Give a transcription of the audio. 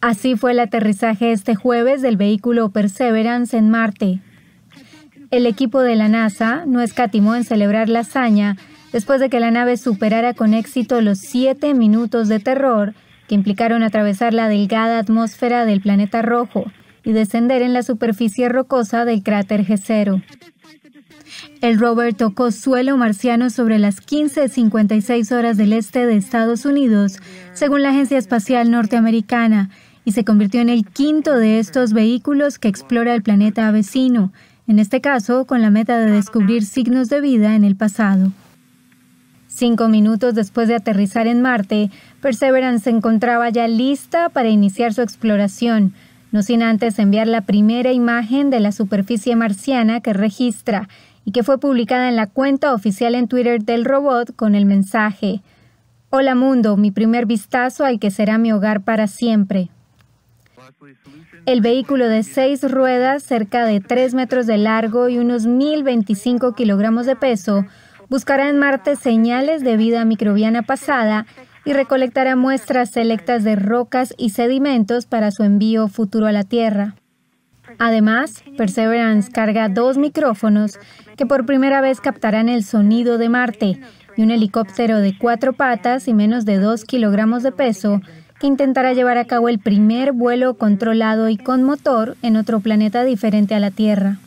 Así fue el aterrizaje este jueves del vehículo Perseverance en Marte. El equipo de la NASA no escatimó en celebrar la hazaña después de que la nave superara con éxito los siete minutos de terror que implicaron atravesar la delgada atmósfera del planeta rojo y descender en la superficie rocosa del cráter G0. El rover tocó suelo marciano sobre las 15.56 horas del este de Estados Unidos, según la Agencia Espacial Norteamericana, y se convirtió en el quinto de estos vehículos que explora el planeta vecino, en este caso con la meta de descubrir signos de vida en el pasado. Cinco minutos después de aterrizar en Marte, Perseverance se encontraba ya lista para iniciar su exploración, no sin antes enviar la primera imagen de la superficie marciana que registra que fue publicada en la cuenta oficial en Twitter del robot con el mensaje Hola mundo, mi primer vistazo al que será mi hogar para siempre. El vehículo de seis ruedas, cerca de 3 metros de largo y unos 1.025 kilogramos de peso, buscará en Marte señales de vida microbiana pasada y recolectará muestras selectas de rocas y sedimentos para su envío futuro a la Tierra. Además, Perseverance carga dos micrófonos que por primera vez captarán el sonido de Marte y un helicóptero de cuatro patas y menos de dos kilogramos de peso que intentará llevar a cabo el primer vuelo controlado y con motor en otro planeta diferente a la Tierra.